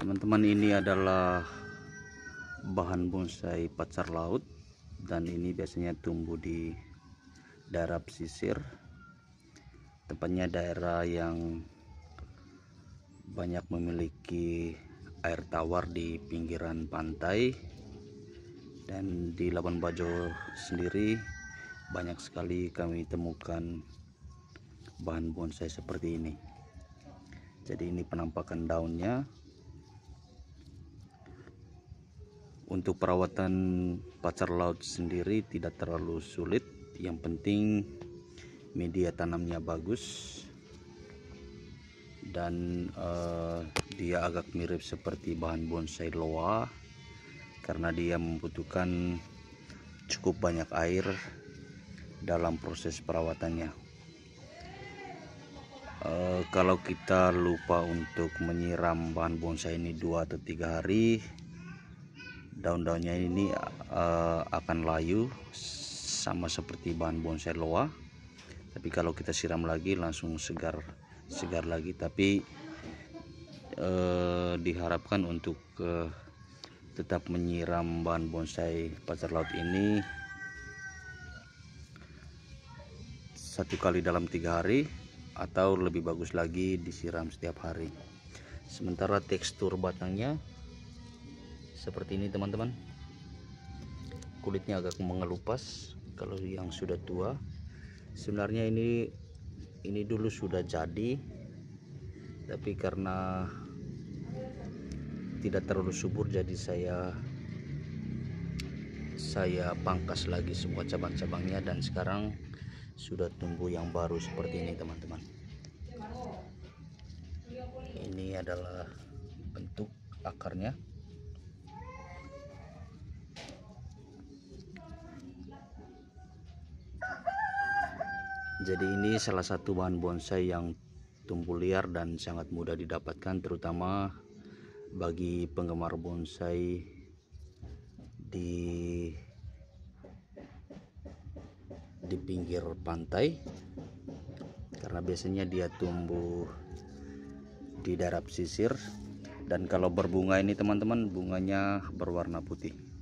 teman-teman ini adalah bahan bonsai pacar laut dan ini biasanya tumbuh di daerah pesisir tempatnya daerah yang banyak memiliki air tawar di pinggiran pantai dan di Labuan Bajo sendiri banyak sekali kami temukan bahan bonsai seperti ini jadi ini penampakan daunnya untuk perawatan pacar laut sendiri tidak terlalu sulit yang penting media tanamnya bagus dan uh, dia agak mirip seperti bahan bonsai loa karena dia membutuhkan cukup banyak air dalam proses perawatannya uh, kalau kita lupa untuk menyiram bahan bonsai ini dua atau tiga hari daun-daunnya ini uh, akan layu sama seperti bahan bonsai loa tapi kalau kita siram lagi langsung segar segar lagi tapi uh, diharapkan untuk uh, tetap menyiram bahan bonsai pasar laut ini satu kali dalam tiga hari atau lebih bagus lagi disiram setiap hari sementara tekstur batangnya seperti ini teman-teman kulitnya agak mengelupas kalau yang sudah tua sebenarnya ini ini dulu sudah jadi tapi karena tidak terlalu subur jadi saya saya pangkas lagi semua cabang-cabangnya dan sekarang sudah tumbuh yang baru seperti ini teman-teman ini adalah bentuk akarnya Jadi ini salah satu bahan bonsai yang tumbuh liar dan sangat mudah didapatkan terutama bagi penggemar bonsai di di pinggir pantai karena biasanya dia tumbuh di darat sisir dan kalau berbunga ini teman-teman bunganya berwarna putih